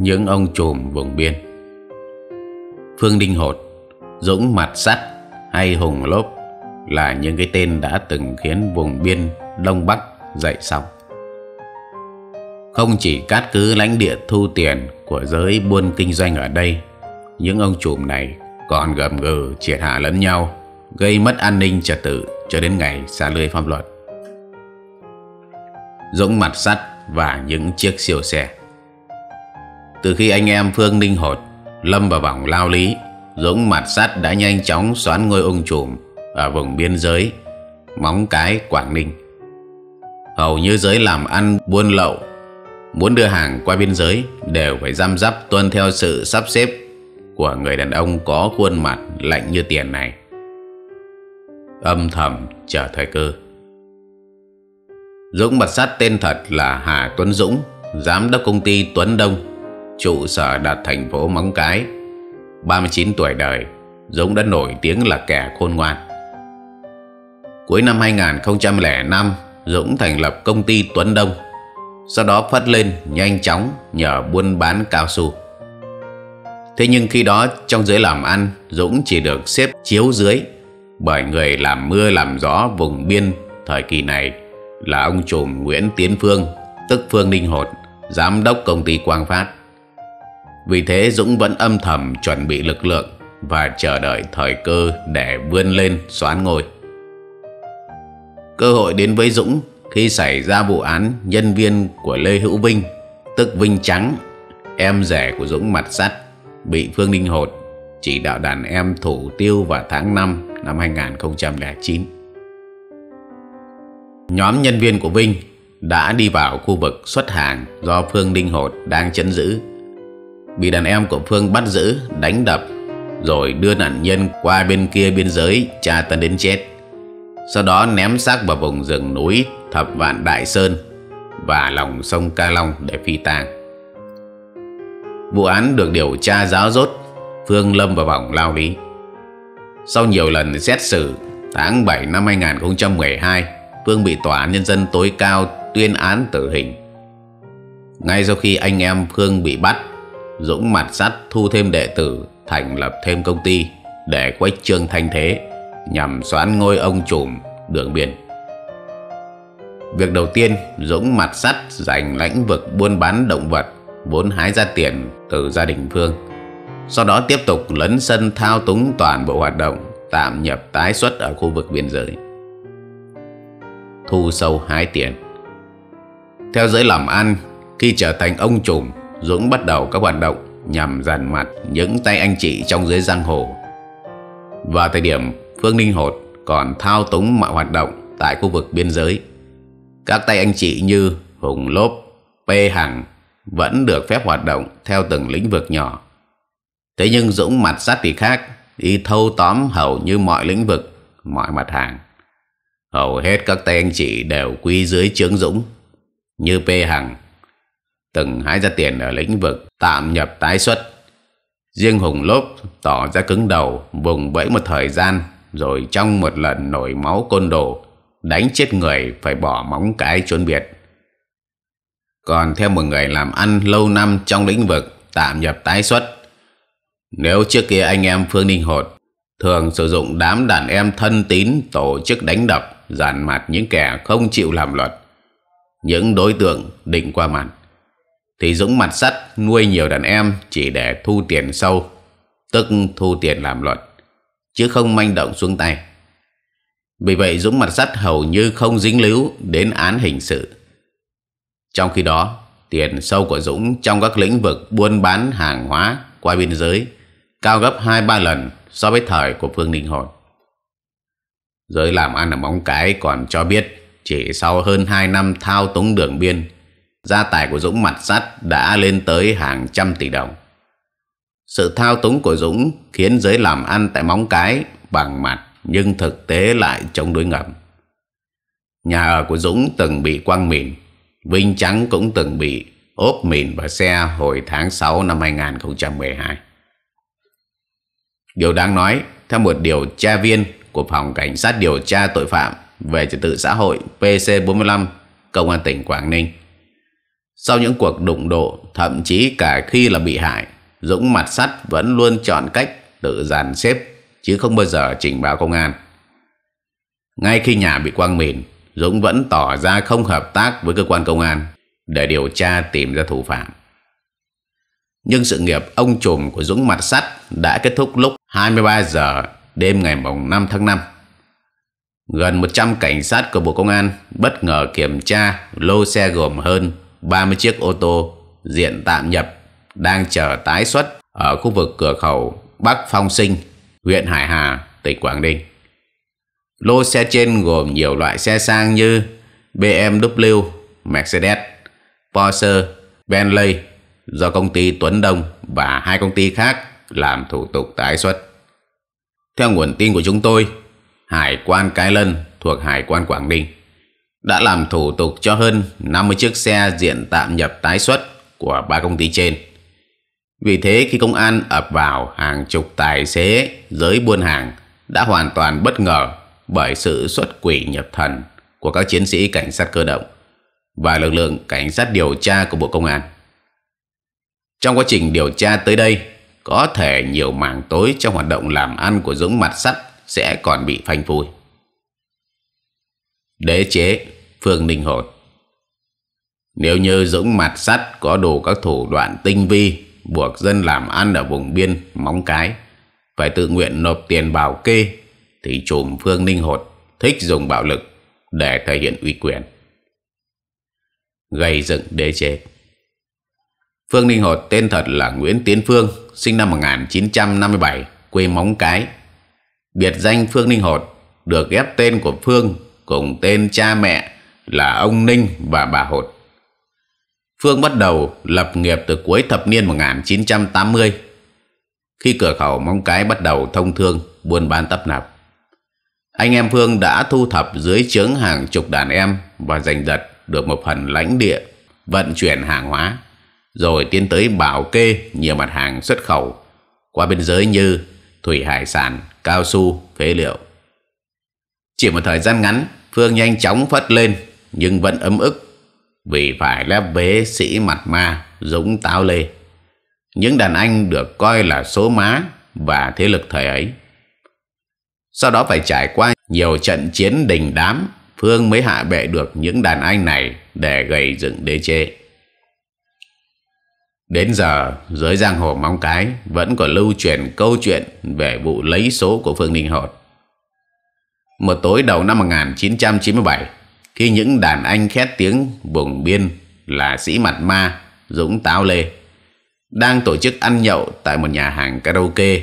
những ông trùm vùng biên Phương Đinh Hột Dũng Mặt Sắt hay Hùng Lốp là những cái tên đã từng khiến vùng biên Đông Bắc dậy sóng Không chỉ cát cứ lãnh địa thu tiền của giới buôn kinh doanh ở đây Những ông trùm này còn gầm gừ triệt hạ lẫn nhau Gây mất an ninh trật tự cho đến ngày xa lưới pháp luật Dũng Mặt Sắt và những chiếc siêu xe từ khi anh em Phương Ninh Hột lâm vào vòng lao lý, Dũng mặt sắt đã nhanh chóng xoán ngôi ung trùm ở vùng biên giới, móng cái Quảng Ninh. Hầu như giới làm ăn buôn lậu, muốn đưa hàng qua biên giới đều phải giam giáp tuân theo sự sắp xếp của người đàn ông có khuôn mặt lạnh như tiền này. Âm thầm chờ thời cơ. Dũng Bật Sắt tên thật là Hà Tuấn Dũng, giám đốc công ty Tuấn Đông trụ sở đặt thành phố Móng Cái 39 tuổi đời Dũng đã nổi tiếng là kẻ khôn ngoan Cuối năm 2005 Dũng thành lập công ty Tuấn Đông Sau đó phát lên nhanh chóng nhờ buôn bán cao su Thế nhưng khi đó trong giới làm ăn Dũng chỉ được xếp chiếu dưới Bởi người làm mưa làm gió vùng biên thời kỳ này Là ông trùm Nguyễn Tiến Phương Tức Phương Ninh Hột Giám đốc công ty Quang Phát vì thế Dũng vẫn âm thầm chuẩn bị lực lượng và chờ đợi thời cơ để vươn lên xoán ngôi. Cơ hội đến với Dũng khi xảy ra vụ án nhân viên của Lê Hữu Vinh, tức Vinh Trắng, em rẻ của Dũng mặt sắt, bị Phương Ninh Hột chỉ đạo đàn em thủ tiêu vào tháng 5 năm 2009. Nhóm nhân viên của Vinh đã đi vào khu vực xuất hàng do Phương Ninh Hột đang chấn giữ bị đàn em của Phương bắt giữ, đánh đập, rồi đưa nạn nhân qua bên kia biên giới tra tấn đến chết. Sau đó ném xác vào vùng rừng núi Thập Vạn Đại Sơn và lòng sông Ca Long để phi tang. Vụ án được điều tra giáo rốt, Phương lâm vào vòng lao lý. Sau nhiều lần xét xử, tháng 7 năm 2012, Phương bị Tòa án Nhân dân tối cao tuyên án tử hình. Ngay sau khi anh em Phương bị bắt, Dũng mặt sắt thu thêm đệ tử Thành lập thêm công ty Để quách trương thanh thế Nhằm xoán ngôi ông trùm đường biển Việc đầu tiên Dũng mặt sắt giành lãnh vực buôn bán động vật Vốn hái ra tiền từ gia đình Phương Sau đó tiếp tục lấn sân thao túng toàn bộ hoạt động Tạm nhập tái xuất ở khu vực biên giới Thu sâu hái tiền Theo giới làm ăn Khi trở thành ông trùm Dũng bắt đầu các hoạt động nhằm dàn mặt những tay anh chị trong dưới giang hồ. Vào thời điểm Phương Ninh Hột còn thao túng mọi hoạt động tại khu vực biên giới. Các tay anh chị như Hùng Lốp, P Hằng vẫn được phép hoạt động theo từng lĩnh vực nhỏ. Thế nhưng Dũng mặt sát thì khác, đi thâu tóm hầu như mọi lĩnh vực, mọi mặt hàng. Hầu hết các tay anh chị đều quy dưới trướng Dũng. Như P Hằng từng hái ra tiền ở lĩnh vực tạm nhập tái xuất. Riêng Hùng Lốp tỏ ra cứng đầu, vùng vẫy một thời gian, rồi trong một lần nổi máu côn đồ, đánh chết người phải bỏ móng cái trốn biệt. Còn theo một người làm ăn lâu năm trong lĩnh vực tạm nhập tái xuất, nếu trước kia anh em Phương Ninh Hột thường sử dụng đám đàn em thân tín tổ chức đánh đập, dàn mặt những kẻ không chịu làm luật, những đối tượng định qua mặt thì Dũng mặt sắt nuôi nhiều đàn em chỉ để thu tiền sâu, tức thu tiền làm luật chứ không manh động xuống tay. Vì vậy Dũng mặt sắt hầu như không dính líu đến án hình sự. Trong khi đó, tiền sâu của Dũng trong các lĩnh vực buôn bán hàng hóa qua biên giới cao gấp hai ba lần so với thời của Phương Ninh Hồn. Giới làm ăn ở móng cái còn cho biết chỉ sau hơn hai năm thao túng đường biên, gia tài của Dũng mặt sắt đã lên tới hàng trăm tỷ đồng. Sự thao túng của Dũng khiến giới làm ăn tại móng cái bằng mặt nhưng thực tế lại chống đối ngầm. Nhà ở của Dũng từng bị quăng mìn, Vinh Trắng cũng từng bị ốp mìn và xe hồi tháng 6 năm 2012. Điều đáng nói, theo một điều tra viên của Phòng Cảnh sát điều tra tội phạm về trật tự xã hội PC45 Công an tỉnh Quảng Ninh, sau những cuộc đụng độ, thậm chí cả khi là bị hại, Dũng mặt sắt vẫn luôn chọn cách tự dàn xếp, chứ không bao giờ trình báo công an. Ngay khi nhà bị quăng mìn, Dũng vẫn tỏ ra không hợp tác với cơ quan công an để điều tra tìm ra thủ phạm. Nhưng sự nghiệp ông trùm của Dũng Mặt Sắt đã kết thúc lúc 23 giờ đêm ngày 5 tháng 5. Gần 100 cảnh sát của Bộ Công an bất ngờ kiểm tra lô xe gồm hơn 30 chiếc ô tô diện tạm nhập đang chờ tái xuất ở khu vực cửa khẩu Bắc Phong Sinh, huyện Hải Hà, tỉnh Quảng Ninh. Lô xe trên gồm nhiều loại xe sang như BMW, Mercedes, Porsche, Bentley do công ty Tuấn Đông và hai công ty khác làm thủ tục tái xuất. Theo nguồn tin của chúng tôi, Hải quan Cái Lân thuộc Hải quan Quảng Ninh đã làm thủ tục cho hơn 50 chiếc xe diện tạm nhập tái xuất của ba công ty trên. Vì thế khi công an ập vào hàng chục tài xế giới buôn hàng đã hoàn toàn bất ngờ bởi sự xuất quỷ nhập thần của các chiến sĩ cảnh sát cơ động và lực lượng cảnh sát điều tra của Bộ Công an. Trong quá trình điều tra tới đây, có thể nhiều mảng tối trong hoạt động làm ăn của Dũng mặt sắt sẽ còn bị phanh phui. Đế chế Phương Ninh Hồi Nếu như Dũng mặt sắt có đủ các thủ đoạn tinh vi buộc dân làm ăn ở vùng biên móng cái phải tự nguyện nộp tiền bảo kê thì chùm Phương Ninh Hột thích dùng bạo lực để thể hiện uy quyền. Gây dựng đế chế Phương Ninh Hột tên thật là Nguyễn Tiến Phương, sinh năm 1957, quê Móng Cái. Biệt danh Phương Ninh Hột được ghép tên của Phương cùng tên cha mẹ là ông Ninh và bà Hột. Phương bắt đầu lập nghiệp từ cuối thập niên 1980 khi cửa khẩu Móng Cái bắt đầu thông thương, buôn bán tấp nập. Anh em Phương đã thu thập dưới chướng hàng chục đàn em và giành giật được một phần lãnh địa vận chuyển hàng hóa, rồi tiến tới bảo kê nhiều mặt hàng xuất khẩu qua biên giới như thủy hải sản, cao su, phế liệu. Chỉ một thời gian ngắn, Phương nhanh chóng phất lên nhưng vẫn ấm ức vì phải là bế sĩ mặt ma dũng táo lê. Những đàn anh được coi là số má và thế lực thời ấy. Sau đó phải trải qua nhiều trận chiến đình đám, Phương mới hạ bệ được những đàn anh này để gầy dựng đế chế. Đến giờ, giới giang hồ móng cái vẫn còn lưu truyền câu chuyện về vụ lấy số của Phương Đình Hột. Một tối đầu năm 1997, khi những đàn anh khét tiếng vùng biên là sĩ mặt ma Dũng Táo Lê đang tổ chức ăn nhậu tại một nhà hàng karaoke.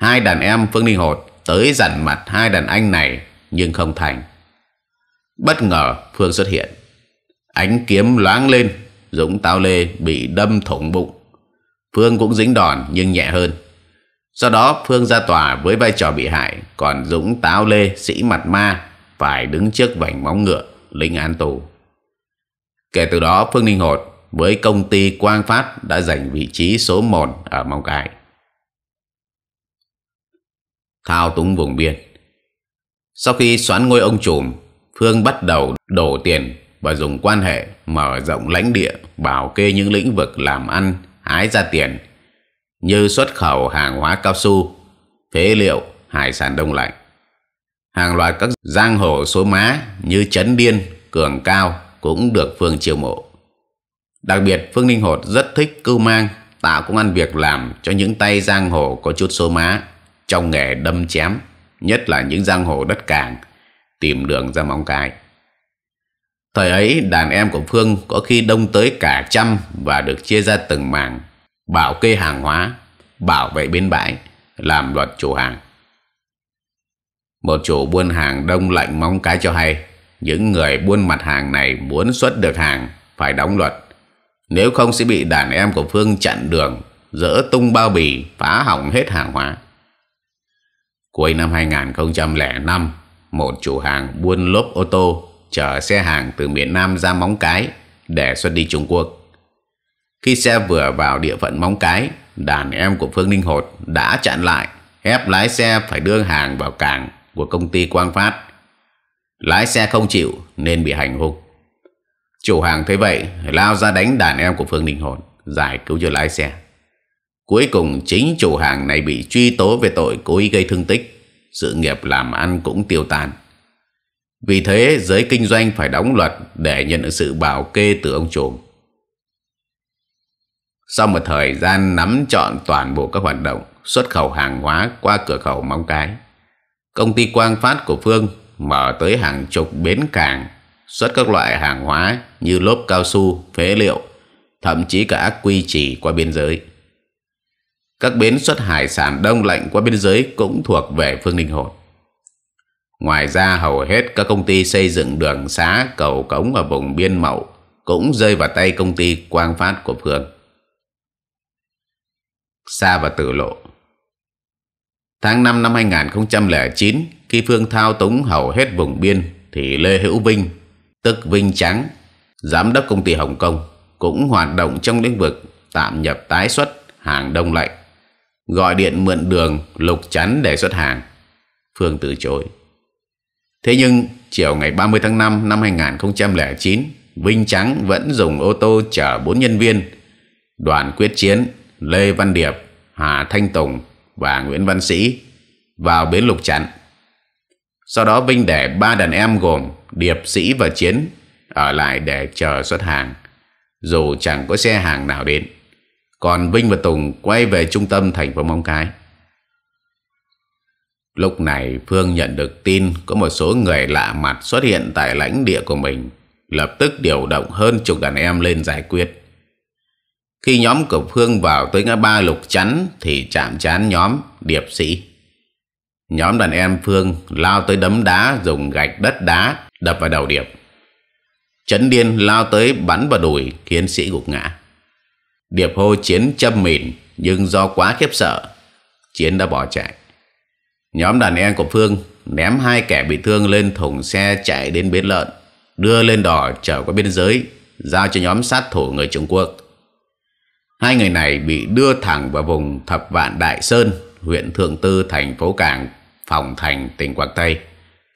Hai đàn em Phương Ninh Hột tới dằn mặt hai đàn anh này nhưng không thành. Bất ngờ Phương xuất hiện. Ánh kiếm loáng lên, Dũng Táo Lê bị đâm thủng bụng. Phương cũng dính đòn nhưng nhẹ hơn. Sau đó Phương ra tòa với vai trò bị hại, còn Dũng táo lê sĩ mặt ma phải đứng trước vành móng ngựa, lĩnh án tù. Kể từ đó Phương Ninh Hột với công ty Quang Phát đã giành vị trí số 1 ở Mong cái Thao túng vùng biên Sau khi xoán ngôi ông trùm, Phương bắt đầu đổ tiền và dùng quan hệ mở rộng lãnh địa bảo kê những lĩnh vực làm ăn, hái ra tiền – như xuất khẩu hàng hóa cao su, phế liệu, hải sản đông lạnh. Hàng loạt các giang hồ số má như Trấn Điên, Cường Cao cũng được Phương chiêu mộ. Đặc biệt Phương Ninh Hột rất thích cưu mang tạo công ăn việc làm cho những tay giang hồ có chút số má trong nghề đâm chém, nhất là những giang hồ đất cảng tìm đường ra móng cái. Thời ấy đàn em của Phương có khi đông tới cả trăm và được chia ra từng mảng bảo kê hàng hóa, bảo vệ bến bãi, làm luật chủ hàng. Một chủ buôn hàng đông lạnh móng cái cho hay, những người buôn mặt hàng này muốn xuất được hàng phải đóng luật. Nếu không sẽ bị đàn em của Phương chặn đường, dỡ tung bao bì, phá hỏng hết hàng hóa. Cuối năm 2005, một chủ hàng buôn lốp ô tô chở xe hàng từ miền Nam ra móng cái để xuất đi Trung Quốc. Khi xe vừa vào địa phận Móng Cái, đàn em của Phương Ninh Hột đã chặn lại, ép lái xe phải đưa hàng vào cảng của công ty Quang Phát. Lái xe không chịu nên bị hành hung. Chủ hàng thấy vậy, lao ra đánh đàn em của Phương Ninh Hột, giải cứu cho lái xe. Cuối cùng chính chủ hàng này bị truy tố về tội cố ý gây thương tích, sự nghiệp làm ăn cũng tiêu tan. Vì thế giới kinh doanh phải đóng luật để nhận được sự bảo kê từ ông trùm. Sau một thời gian nắm chọn toàn bộ các hoạt động xuất khẩu hàng hóa qua cửa khẩu Móng Cái, công ty Quang Phát của Phương mở tới hàng chục bến cảng xuất các loại hàng hóa như lốp cao su, phế liệu, thậm chí cả ác quy chỉ qua biên giới. Các bến xuất hải sản đông lạnh qua biên giới cũng thuộc về Phương Ninh Hội. Ngoài ra hầu hết các công ty xây dựng đường xá cầu cống ở vùng biên mậu cũng rơi vào tay công ty Quang Phát của Phương xa và Tử Lộ. Tháng 5 năm 2009, khi Phương thao túng hầu hết vùng biên, thì Lê Hữu Vinh, tức Vinh Trắng, giám đốc công ty Hồng Kông, cũng hoạt động trong lĩnh vực tạm nhập tái xuất hàng đông lạnh, gọi điện mượn đường lục chắn để xuất hàng. Phương từ chối. Thế nhưng, chiều ngày 30 tháng 5 năm 2009, Vinh Trắng vẫn dùng ô tô chở 4 nhân viên đoàn quyết chiến Lê Văn Điệp, Hà Thanh Tùng và Nguyễn Văn Sĩ vào bến lục chặn. Sau đó Vinh để ba đàn em gồm Điệp, Sĩ và Chiến ở lại để chờ xuất hàng, dù chẳng có xe hàng nào đến. Còn Vinh và Tùng quay về trung tâm thành phố Móng Cái. Lúc này Phương nhận được tin có một số người lạ mặt xuất hiện tại lãnh địa của mình, lập tức điều động hơn chục đàn em lên giải quyết. Khi nhóm của Phương vào tới ngã ba lục chắn thì chạm chán nhóm điệp sĩ. Nhóm đàn em Phương lao tới đấm đá dùng gạch đất đá đập vào đầu điệp. Chấn điên lao tới bắn vào đùi khiến sĩ gục ngã. Điệp hô chiến châm mìn nhưng do quá khiếp sợ, chiến đã bỏ chạy. Nhóm đàn em của Phương ném hai kẻ bị thương lên thùng xe chạy đến bến lợn, đưa lên đò trở qua biên giới, giao cho nhóm sát thủ người Trung Quốc. Hai người này bị đưa thẳng vào vùng Thập Vạn Đại Sơn, huyện Thượng Tư, thành phố Cảng, Phòng Thành, tỉnh Quảng Tây,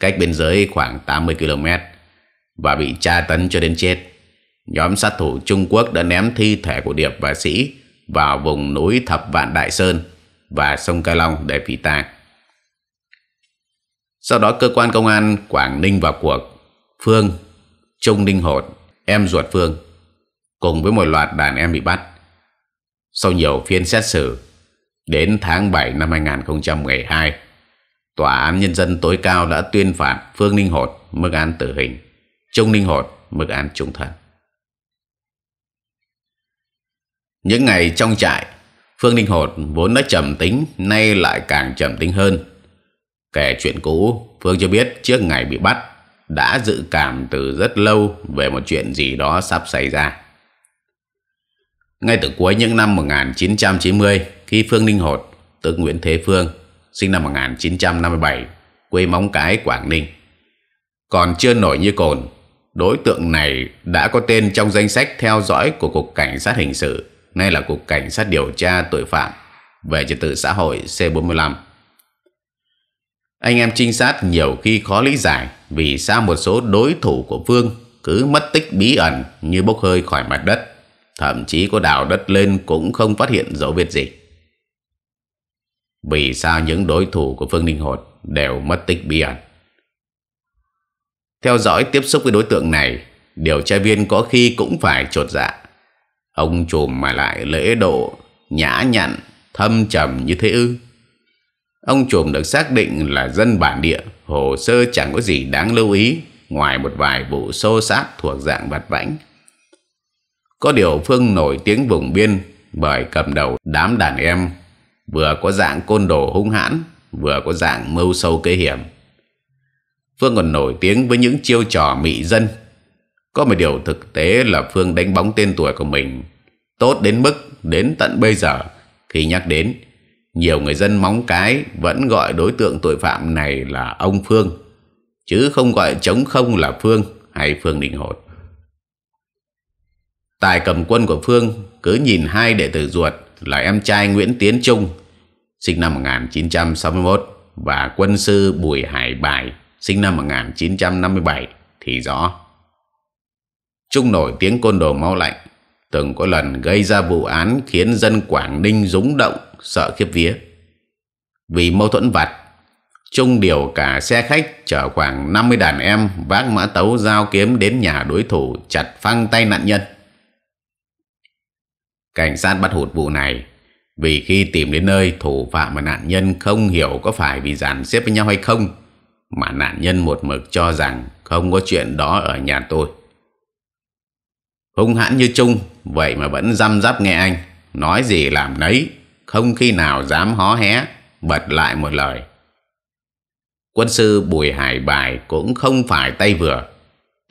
cách biên giới khoảng 80 km và bị tra tấn cho đến chết. Nhóm sát thủ Trung Quốc đã ném thi thể của Điệp và Sĩ vào vùng núi Thập Vạn Đại Sơn và sông Ca Long để phi tang. Sau đó cơ quan công an Quảng Ninh vào cuộc. Phương, Trung Ninh Hột, em ruột Phương, cùng với một loạt đàn em bị bắt sau nhiều phiên xét xử đến tháng 7 năm 2012 tòa án nhân dân tối cao đã tuyên phạt Phương Ninh Hột mức án tử hình Trung Ninh Hột mức án trung thân những ngày trong trại Phương Ninh Hột vốn đã trầm tính nay lại càng trầm tính hơn kể chuyện cũ Phương cho biết trước ngày bị bắt đã dự cảm từ rất lâu về một chuyện gì đó sắp xảy ra ngay từ cuối những năm 1990, khi Phương Ninh Hột, tức Nguyễn Thế Phương, sinh năm 1957, quê Móng Cái, Quảng Ninh, còn chưa nổi như cồn, đối tượng này đã có tên trong danh sách theo dõi của Cục Cảnh sát Hình sự, nay là Cục Cảnh sát Điều tra Tội phạm về trật tự xã hội C45. Anh em trinh sát nhiều khi khó lý giải vì sao một số đối thủ của Phương cứ mất tích bí ẩn như bốc hơi khỏi mặt đất thậm chí có đào đất lên cũng không phát hiện dấu vết gì vì sao những đối thủ của phương ninh hột đều mất tích bí ẩn theo dõi tiếp xúc với đối tượng này điều tra viên có khi cũng phải chột dạ ông trùm mà lại lễ độ nhã nhặn thâm trầm như thế ư ông trùm được xác định là dân bản địa hồ sơ chẳng có gì đáng lưu ý ngoài một vài vụ xô xát thuộc dạng vặt vãnh có điều Phương nổi tiếng vùng biên bởi cầm đầu đám đàn em vừa có dạng côn đồ hung hãn, vừa có dạng mưu sâu kế hiểm. Phương còn nổi tiếng với những chiêu trò mị dân. Có một điều thực tế là Phương đánh bóng tên tuổi của mình tốt đến mức đến tận bây giờ khi nhắc đến nhiều người dân móng cái vẫn gọi đối tượng tội phạm này là ông Phương chứ không gọi chống không là Phương hay Phương Đình Hột. Tài cầm quân của Phương cứ nhìn hai đệ tử ruột là em trai Nguyễn Tiến Trung sinh năm 1961 và quân sư Bùi Hải Bài sinh năm 1957 thì rõ. Trung nổi tiếng côn đồ máu lạnh từng có lần gây ra vụ án khiến dân Quảng Ninh rúng động sợ khiếp vía. Vì mâu thuẫn vặt Trung điều cả xe khách chở khoảng 50 đàn em vác mã tấu dao kiếm đến nhà đối thủ chặt phăng tay nạn nhân. Cảnh sát bắt hụt vụ này vì khi tìm đến nơi thủ phạm và nạn nhân không hiểu có phải vì dàn xếp với nhau hay không mà nạn nhân một mực cho rằng không có chuyện đó ở nhà tôi. Hung hãn như Trung vậy mà vẫn răm rắp nghe anh nói gì làm nấy không khi nào dám hó hé bật lại một lời. Quân sư Bùi Hải Bài cũng không phải tay vừa.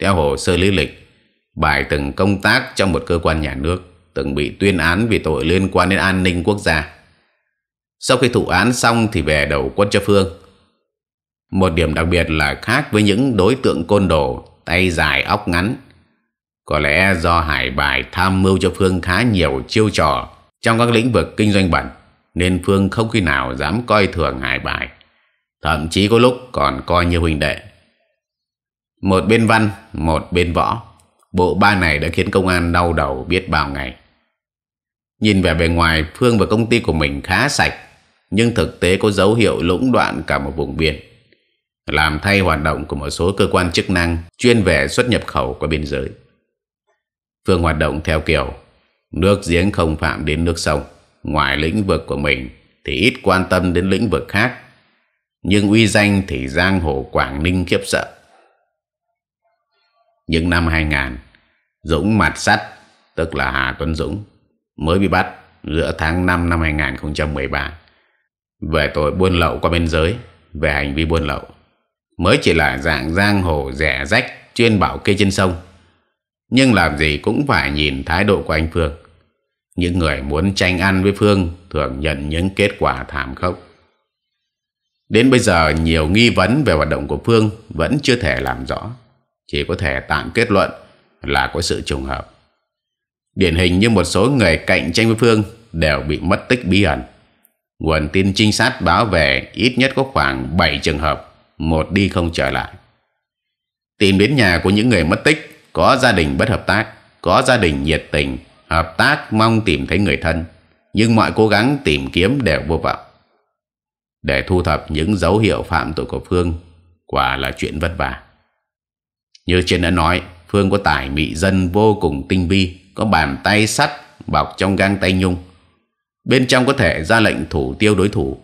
Theo hồ sơ lý lịch, Bài từng công tác trong một cơ quan nhà nước từng bị tuyên án vì tội liên quan đến an ninh quốc gia. Sau khi thụ án xong thì về đầu quân cho Phương. Một điểm đặc biệt là khác với những đối tượng côn đồ, tay dài óc ngắn. Có lẽ do Hải Bài tham mưu cho Phương khá nhiều chiêu trò trong các lĩnh vực kinh doanh bẩn, nên Phương không khi nào dám coi thường Hải Bài. Thậm chí có lúc còn coi như huynh đệ. Một bên văn, một bên võ. Bộ ba này đã khiến công an đau đầu biết bao ngày. Nhìn về bề ngoài, Phương và công ty của mình khá sạch, nhưng thực tế có dấu hiệu lũng đoạn cả một vùng biển. Làm thay hoạt động của một số cơ quan chức năng chuyên về xuất nhập khẩu qua biên giới. Phương hoạt động theo kiểu nước giếng không phạm đến nước sông. Ngoài lĩnh vực của mình thì ít quan tâm đến lĩnh vực khác. Nhưng uy danh thì giang hồ Quảng Ninh khiếp sợ. Những năm 2000, Dũng mặt sắt, tức là Hà Tuấn Dũng, mới bị bắt giữa tháng 5 năm 2013 về tội buôn lậu qua biên giới về hành vi buôn lậu mới chỉ là dạng giang hồ rẻ rách chuyên bảo kê trên sông nhưng làm gì cũng phải nhìn thái độ của anh Phương những người muốn tranh ăn với Phương thường nhận những kết quả thảm khốc đến bây giờ nhiều nghi vấn về hoạt động của Phương vẫn chưa thể làm rõ chỉ có thể tạm kết luận là có sự trùng hợp điển hình như một số người cạnh tranh với Phương đều bị mất tích bí ẩn. Nguồn tin trinh sát báo về ít nhất có khoảng 7 trường hợp, một đi không trở lại. Tìm đến nhà của những người mất tích, có gia đình bất hợp tác, có gia đình nhiệt tình, hợp tác mong tìm thấy người thân, nhưng mọi cố gắng tìm kiếm đều vô vọng. Để thu thập những dấu hiệu phạm tội của Phương, quả là chuyện vất vả. Như trên đã nói, Phương có tài mị dân vô cùng tinh vi, có bàn tay sắt bọc trong găng tay nhung bên trong có thể ra lệnh thủ tiêu đối thủ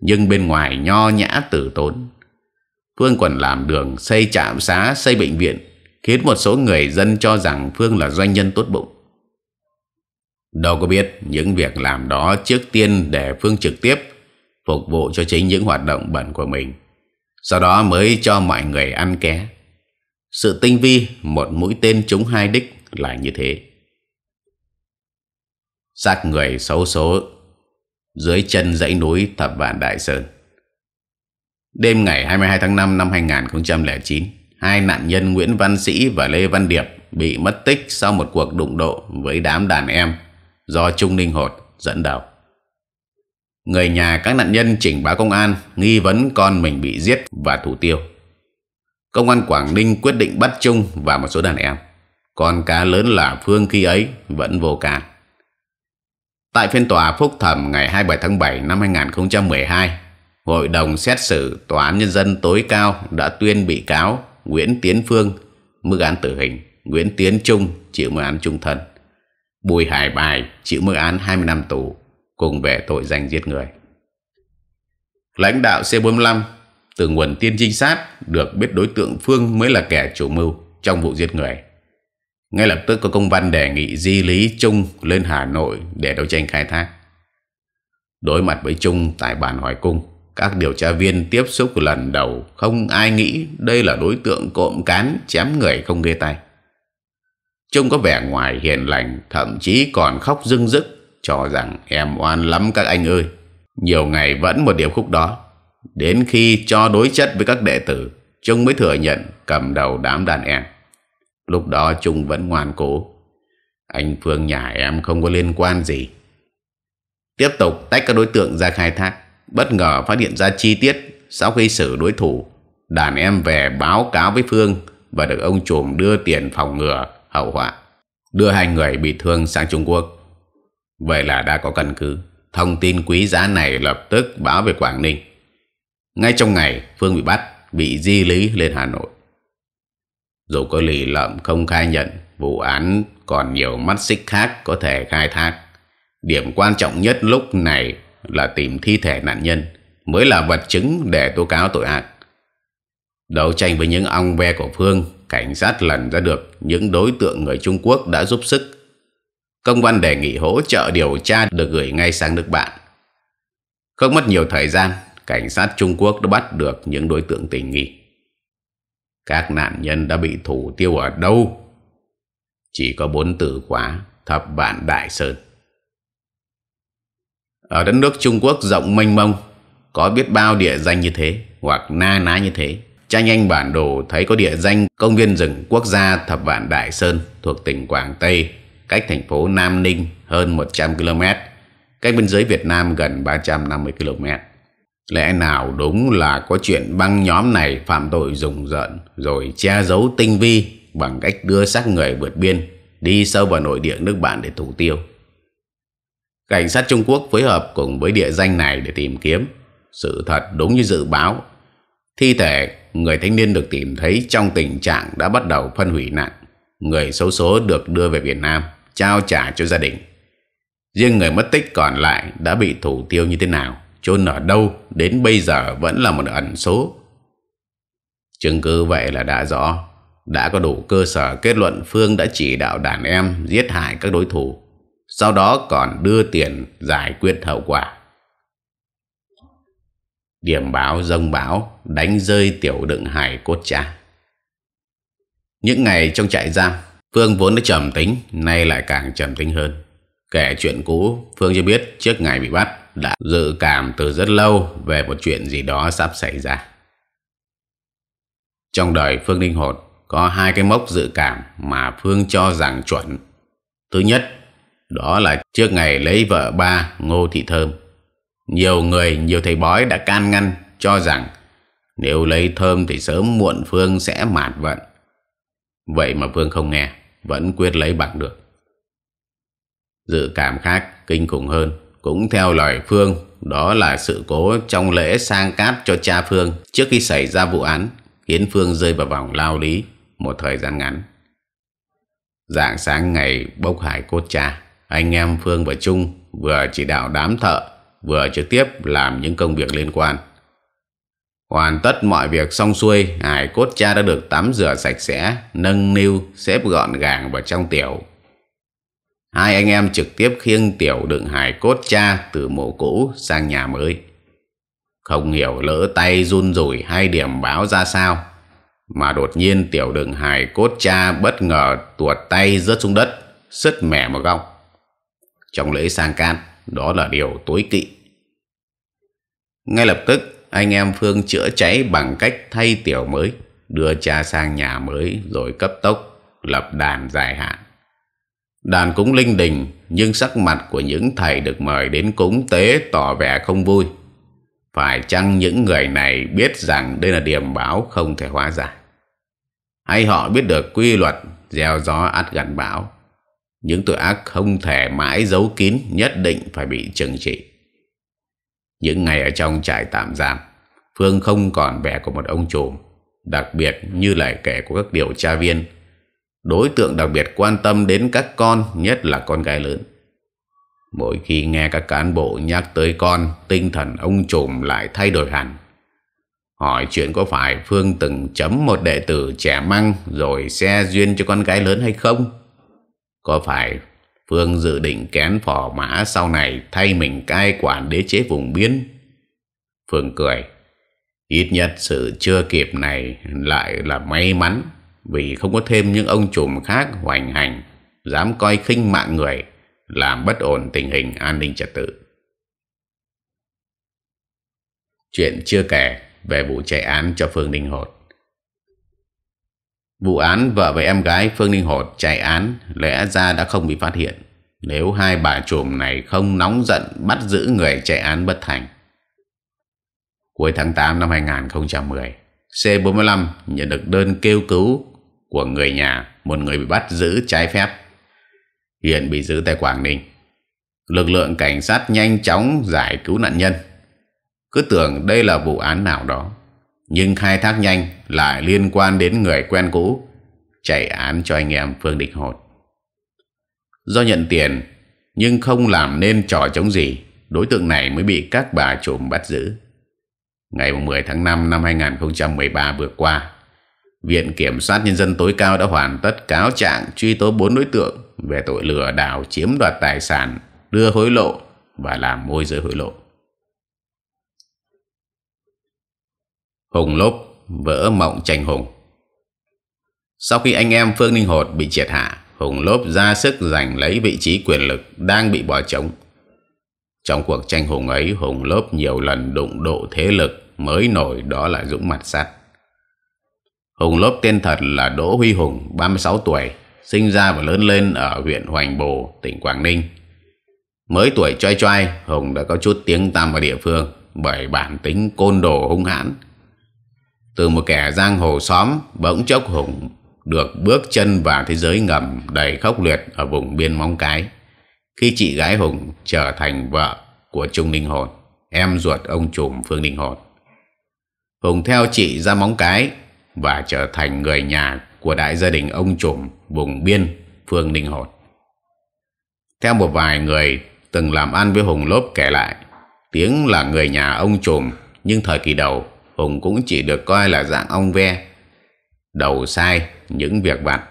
nhưng bên ngoài nho nhã tử tốn phương còn làm đường xây trạm xá xây bệnh viện khiến một số người dân cho rằng phương là doanh nhân tốt bụng đâu có biết những việc làm đó trước tiên để phương trực tiếp phục vụ cho chính những hoạt động bẩn của mình sau đó mới cho mọi người ăn ké sự tinh vi một mũi tên trúng hai đích là như thế xác người xấu số dưới chân dãy núi Thập Vạn Đại Sơn. Đêm ngày 22 tháng 5 năm 2009, hai nạn nhân Nguyễn Văn Sĩ và Lê Văn Điệp bị mất tích sau một cuộc đụng độ với đám đàn em do Trung Ninh Hột dẫn đầu. Người nhà các nạn nhân trình báo công an nghi vấn con mình bị giết và thủ tiêu. Công an Quảng Ninh quyết định bắt Trung và một số đàn em. Con cá lớn là Phương khi ấy vẫn vô can. Tại phiên tòa phúc thẩm ngày 27 tháng 7 năm 2012, Hội đồng xét xử Tòa án Nhân dân tối cao đã tuyên bị cáo Nguyễn Tiến Phương mức án tử hình, Nguyễn Tiến Trung chịu mức án trung thân, Bùi Hải Bài chịu mức án 20 năm tù cùng về tội danh giết người. Lãnh đạo C45 từ nguồn tiên trinh sát được biết đối tượng Phương mới là kẻ chủ mưu trong vụ giết người. Ngay lập tức có công văn đề nghị di lý Trung lên Hà Nội để đấu tranh khai thác. Đối mặt với Trung tại bản hỏi cung, các điều tra viên tiếp xúc lần đầu không ai nghĩ đây là đối tượng cộm cán chém người không ghê tay. Trung có vẻ ngoài hiền lành, thậm chí còn khóc rưng rức, cho rằng em oan lắm các anh ơi. Nhiều ngày vẫn một điệp khúc đó. Đến khi cho đối chất với các đệ tử, Trung mới thừa nhận cầm đầu đám đàn em. Lúc đó Trung vẫn ngoan cố. Anh Phương nhà em không có liên quan gì. Tiếp tục tách các đối tượng ra khai thác. Bất ngờ phát hiện ra chi tiết sau khi xử đối thủ. Đàn em về báo cáo với Phương và được ông trùm đưa tiền phòng ngừa hậu họa. Đưa hai người bị thương sang Trung Quốc. Vậy là đã có căn cứ. Thông tin quý giá này lập tức báo về Quảng Ninh. Ngay trong ngày, Phương bị bắt, bị di lý lên Hà Nội. Dù có lì lợm không khai nhận, vụ án còn nhiều mắt xích khác có thể khai thác. Điểm quan trọng nhất lúc này là tìm thi thể nạn nhân mới là vật chứng để tố cáo tội ác. Đấu tranh với những ong ve của Phương, cảnh sát lần ra được những đối tượng người Trung Quốc đã giúp sức. Công văn đề nghị hỗ trợ điều tra được gửi ngay sang nước bạn. Không mất nhiều thời gian, cảnh sát Trung Quốc đã bắt được những đối tượng tình nghi các nạn nhân đã bị thủ tiêu ở đâu chỉ có bốn từ khóa thập vạn đại sơn ở đất nước trung quốc rộng mênh mông có biết bao địa danh như thế hoặc na ná như thế tranh anh bản đồ thấy có địa danh công viên rừng quốc gia thập vạn đại sơn thuộc tỉnh quảng tây cách thành phố nam ninh hơn 100 km cách biên giới việt nam gần 350 km Lẽ nào đúng là có chuyện băng nhóm này phạm tội rùng rợn rồi che giấu tinh vi bằng cách đưa xác người vượt biên đi sâu vào nội địa nước bạn để thủ tiêu. Cảnh sát Trung Quốc phối hợp cùng với địa danh này để tìm kiếm. Sự thật đúng như dự báo. Thi thể người thanh niên được tìm thấy trong tình trạng đã bắt đầu phân hủy nặng. Người xấu số được đưa về Việt Nam, trao trả cho gia đình. Riêng người mất tích còn lại đã bị thủ tiêu như thế nào chôn ở đâu đến bây giờ vẫn là một ẩn số chứng cứ vậy là đã rõ đã có đủ cơ sở kết luận phương đã chỉ đạo đàn em giết hại các đối thủ sau đó còn đưa tiền giải quyết hậu quả điểm báo dông báo đánh rơi tiểu đựng hải cốt cha những ngày trong trại giam phương vốn đã trầm tính nay lại càng trầm tính hơn kể chuyện cũ phương cho biết trước ngày bị bắt đã dự cảm từ rất lâu về một chuyện gì đó sắp xảy ra. Trong đời Phương linh hồn có hai cái mốc dự cảm mà Phương cho rằng chuẩn. Thứ nhất, đó là trước ngày lấy vợ ba Ngô Thị Thơm. Nhiều người, nhiều thầy bói đã can ngăn cho rằng nếu lấy Thơm thì sớm muộn Phương sẽ mạt vận. Vậy mà Phương không nghe, vẫn quyết lấy bằng được. Dự cảm khác kinh khủng hơn cũng theo lời Phương, đó là sự cố trong lễ sang cát cho cha Phương trước khi xảy ra vụ án, khiến Phương rơi vào vòng lao lý một thời gian ngắn. Dạng sáng ngày bốc hải cốt cha, anh em Phương và Trung vừa chỉ đạo đám thợ, vừa trực tiếp làm những công việc liên quan. Hoàn tất mọi việc xong xuôi, hải cốt cha đã được tắm rửa sạch sẽ, nâng niu, xếp gọn gàng vào trong tiểu Hai anh em trực tiếp khiêng tiểu đựng hải cốt cha từ mộ cũ sang nhà mới. Không hiểu lỡ tay run rủi hai điểm báo ra sao, mà đột nhiên tiểu đựng hải cốt cha bất ngờ tuột tay rớt xuống đất, sứt mẻ một góc. Trong lễ sang can, đó là điều tối kỵ. Ngay lập tức, anh em Phương chữa cháy bằng cách thay tiểu mới, đưa cha sang nhà mới rồi cấp tốc, lập đàn dài hạn. Đàn cúng linh đình nhưng sắc mặt của những thầy được mời đến cúng tế tỏ vẻ không vui. Phải chăng những người này biết rằng đây là điểm báo không thể hóa giải? Hay họ biết được quy luật gieo gió át gắn bão? Những tội ác không thể mãi giấu kín nhất định phải bị trừng trị. Những ngày ở trong trại tạm giam, Phương không còn vẻ của một ông trùm, đặc biệt như lời kể của các điều tra viên đối tượng đặc biệt quan tâm đến các con nhất là con gái lớn mỗi khi nghe các cán bộ nhắc tới con tinh thần ông trùm lại thay đổi hẳn hỏi chuyện có phải phương từng chấm một đệ tử trẻ măng rồi xe duyên cho con gái lớn hay không có phải phương dự định kén phò mã sau này thay mình cai quản đế chế vùng biên phương cười ít nhất sự chưa kịp này lại là may mắn vì không có thêm những ông trùm khác hoành hành, dám coi khinh mạng người, làm bất ổn tình hình an ninh trật tự. Chuyện chưa kể về vụ chạy án cho Phương Ninh Hột. Vụ án vợ với em gái Phương Ninh Hột chạy án lẽ ra đã không bị phát hiện nếu hai bà trùm này không nóng giận bắt giữ người chạy án bất thành. Cuối tháng 8 năm 2010, C45 nhận được đơn kêu cứu của người nhà một người bị bắt giữ trái phép hiện bị giữ tại Quảng Ninh lực lượng cảnh sát nhanh chóng giải cứu nạn nhân cứ tưởng đây là vụ án nào đó nhưng khai thác nhanh lại liên quan đến người quen cũ chạy án cho anh em Phương Đình Hột do nhận tiền nhưng không làm nên trò chống gì đối tượng này mới bị các bà trùm bắt giữ ngày 10 tháng 5 năm 2013 vừa qua Viện Kiểm soát Nhân dân tối cao đã hoàn tất cáo trạng truy tố 4 đối tượng về tội lừa đảo chiếm đoạt tài sản, đưa hối lộ và làm môi giới hối lộ. Hùng lốp vỡ mộng tranh hùng Sau khi anh em Phương Ninh Hột bị triệt hạ, Hùng lốp ra sức giành lấy vị trí quyền lực đang bị bỏ trống. Trong cuộc tranh hùng ấy, Hùng lốp nhiều lần đụng độ thế lực mới nổi đó là Dũng Mặt Sắt. Hùng lốp tên thật là Đỗ Huy Hùng, 36 tuổi, sinh ra và lớn lên ở huyện Hoành Bồ, tỉnh Quảng Ninh. Mới tuổi choi choi, Hùng đã có chút tiếng tăm ở địa phương bởi bản tính côn đồ hung hãn. Từ một kẻ giang hồ xóm, bỗng chốc Hùng được bước chân vào thế giới ngầm đầy khốc liệt ở vùng biên móng cái. Khi chị gái Hùng trở thành vợ của Trung Ninh Hồn, em ruột ông trùm Phương Ninh Hồn. Hùng theo chị ra móng cái và trở thành người nhà của đại gia đình ông trùm vùng biên phường Ninh Hột. Theo một vài người từng làm ăn với Hùng Lốp kể lại, Tiếng là người nhà ông trùm, nhưng thời kỳ đầu, Hùng cũng chỉ được coi là dạng ong ve. Đầu sai, những việc vặt.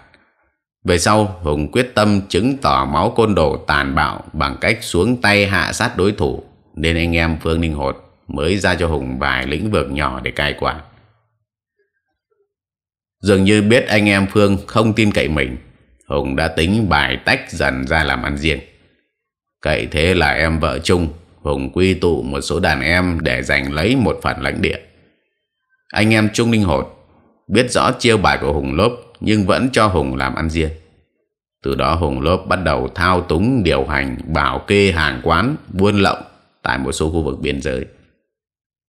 Về sau, Hùng quyết tâm chứng tỏ máu côn đồ tàn bạo bằng cách xuống tay hạ sát đối thủ, nên anh em Phương Ninh Hột mới ra cho Hùng vài lĩnh vực nhỏ để cai quản. Dường như biết anh em Phương không tin cậy mình Hùng đã tính bài tách dần ra làm ăn riêng Cậy thế là em vợ chung Hùng quy tụ một số đàn em để giành lấy một phần lãnh địa Anh em Trung Linh Hột biết rõ chiêu bài của Hùng Lốp nhưng vẫn cho Hùng làm ăn riêng từ đó Hùng Lốp bắt đầu thao túng điều hành bảo kê hàng quán buôn lậu tại một số khu vực biên giới.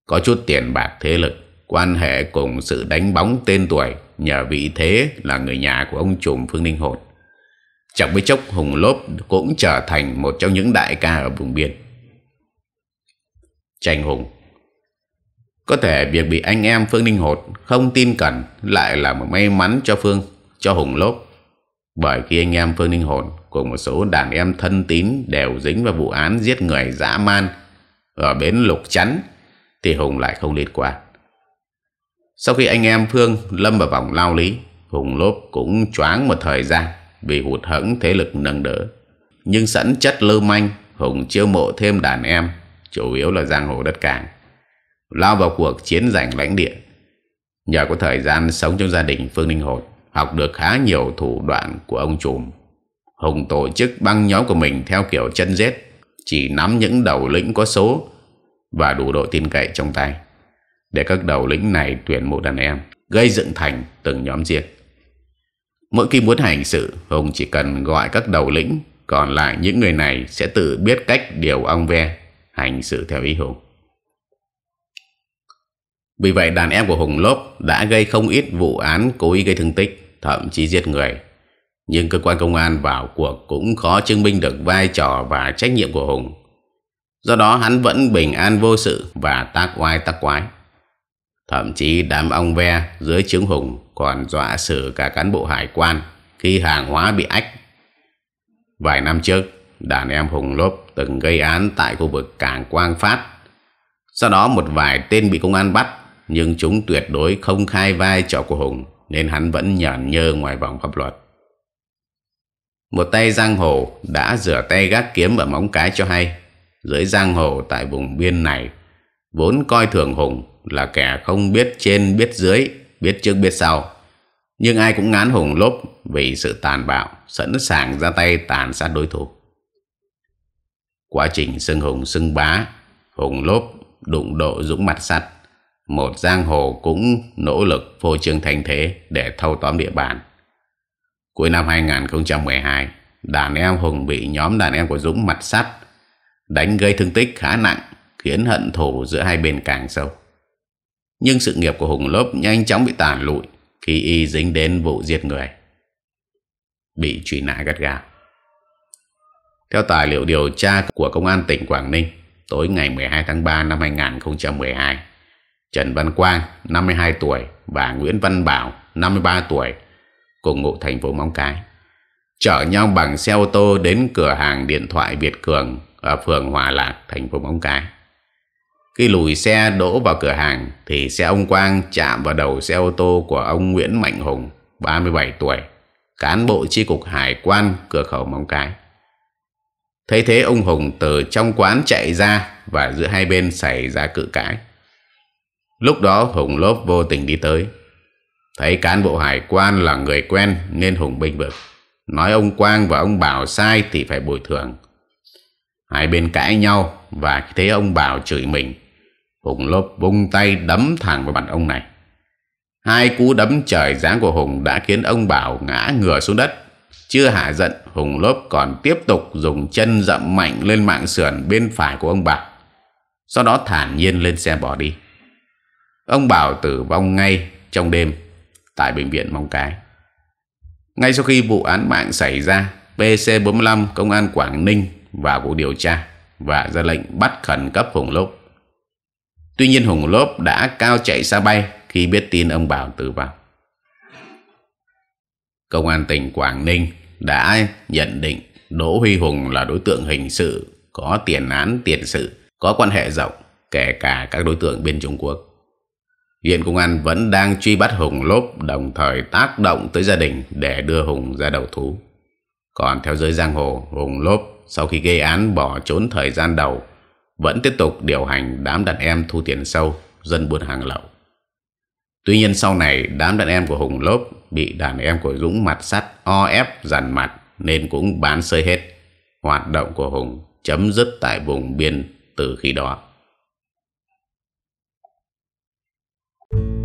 Có chút tiền bạc thế lực quan hệ cùng sự đánh bóng tên tuổi nhờ vị thế là người nhà của ông trùm Phương Ninh Hồn. Chẳng mấy chốc Hùng Lốp cũng trở thành một trong những đại ca ở vùng biên. Tranh Hùng Có thể việc bị anh em Phương Ninh Hột không tin cẩn lại là một may mắn cho Phương, cho Hùng Lốp. Bởi khi anh em Phương Ninh hột cùng một số đàn em thân tín đều dính vào vụ án giết người dã man ở bến Lục Chắn thì Hùng lại không liên quan. Sau khi anh em Phương lâm vào vòng lao lý, Hùng Lốp cũng choáng một thời gian vì hụt hẫng thế lực nâng đỡ. Nhưng sẵn chất lưu manh, Hùng chiêu mộ thêm đàn em, chủ yếu là giang hồ đất cảng, lao vào cuộc chiến giành lãnh địa. Nhờ có thời gian sống trong gia đình Phương Ninh hội, học được khá nhiều thủ đoạn của ông trùm. Hùng tổ chức băng nhóm của mình theo kiểu chân rết, chỉ nắm những đầu lĩnh có số và đủ độ tin cậy trong tay để các đầu lĩnh này tuyển một đàn em gây dựng thành từng nhóm riêng. Mỗi khi muốn hành sự, Hùng chỉ cần gọi các đầu lĩnh, còn lại những người này sẽ tự biết cách điều ong ve hành sự theo ý Hùng. Vì vậy đàn em của Hùng Lốp đã gây không ít vụ án cố ý gây thương tích, thậm chí giết người. Nhưng cơ quan công an vào cuộc cũng khó chứng minh được vai trò và trách nhiệm của Hùng. Do đó hắn vẫn bình an vô sự và tác oai tác quái. Thậm chí đám ông ve dưới trướng hùng còn dọa xử cả cán bộ hải quan khi hàng hóa bị ách. Vài năm trước, đàn em Hùng Lốp từng gây án tại khu vực cảng Quang Phát. Sau đó một vài tên bị công an bắt, nhưng chúng tuyệt đối không khai vai trò của Hùng, nên hắn vẫn nhởn nhơ ngoài vòng pháp luật. Một tay giang hồ đã rửa tay gác kiếm ở móng cái cho hay. Dưới giang hồ tại vùng biên này, vốn coi thường Hùng là kẻ không biết trên biết dưới biết trước biết sau nhưng ai cũng ngán hùng lốp vì sự tàn bạo sẵn sàng ra tay tàn sát đối thủ quá trình sưng hùng sưng bá hùng lốp đụng độ dũng mặt sắt một giang hồ cũng nỗ lực phô trương thành thế để thâu tóm địa bàn cuối năm 2012 đàn em hùng bị nhóm đàn em của dũng mặt sắt đánh gây thương tích khá nặng khiến hận thù giữa hai bên càng sâu nhưng sự nghiệp của Hùng Lốp nhanh chóng bị tàn lụi khi y dính đến vụ giết người. Bị truy nã gắt gao. Theo tài liệu điều tra của Công an tỉnh Quảng Ninh, tối ngày 12 tháng 3 năm 2012, Trần Văn Quang, 52 tuổi và Nguyễn Văn Bảo, 53 tuổi, cùng ngụ thành phố Móng Cái, chở nhau bằng xe ô tô đến cửa hàng điện thoại Việt Cường ở phường Hòa Lạc, thành phố Móng Cái. Khi lùi xe đỗ vào cửa hàng thì xe ông Quang chạm vào đầu xe ô tô của ông Nguyễn Mạnh Hùng, 37 tuổi, cán bộ chi cục hải quan cửa khẩu Móng Cái. Thấy thế ông Hùng từ trong quán chạy ra và giữa hai bên xảy ra cự cãi. Lúc đó Hùng lốp vô tình đi tới. Thấy cán bộ hải quan là người quen nên Hùng bình bực. Nói ông Quang và ông Bảo sai thì phải bồi thường. Hai bên cãi nhau và thấy ông Bảo chửi mình Hùng lốp vung tay đấm thẳng vào mặt ông này Hai cú đấm trời giáng của Hùng đã khiến ông Bảo ngã ngửa xuống đất Chưa hạ giận Hùng lốp còn tiếp tục dùng chân dậm mạnh lên mạng sườn bên phải của ông Bảo Sau đó thản nhiên lên xe bỏ đi Ông Bảo tử vong ngay trong đêm tại bệnh viện Mong Cái Ngay sau khi vụ án mạng xảy ra PC45 Công an Quảng Ninh vào cuộc điều tra và ra lệnh bắt khẩn cấp Hùng Lốc Tuy nhiên Hùng Lốp đã cao chạy xa bay khi biết tin ông Bảo tử vong. Công an tỉnh Quảng Ninh đã nhận định Đỗ Huy Hùng là đối tượng hình sự có tiền án tiền sự, có quan hệ rộng, kể cả các đối tượng bên Trung Quốc. Hiện Công an vẫn đang truy bắt Hùng Lốp đồng thời tác động tới gia đình để đưa Hùng ra đầu thú. Còn theo giới giang hồ, Hùng Lốp sau khi gây án bỏ trốn thời gian đầu vẫn tiếp tục điều hành đám đàn em thu tiền sâu dân buôn hàng lậu tuy nhiên sau này đám đàn em của hùng lốp bị đàn em của dũng mặt sắt o ép dằn mặt nên cũng bán sơi hết hoạt động của hùng chấm dứt tại vùng biên từ khi đó Thank you.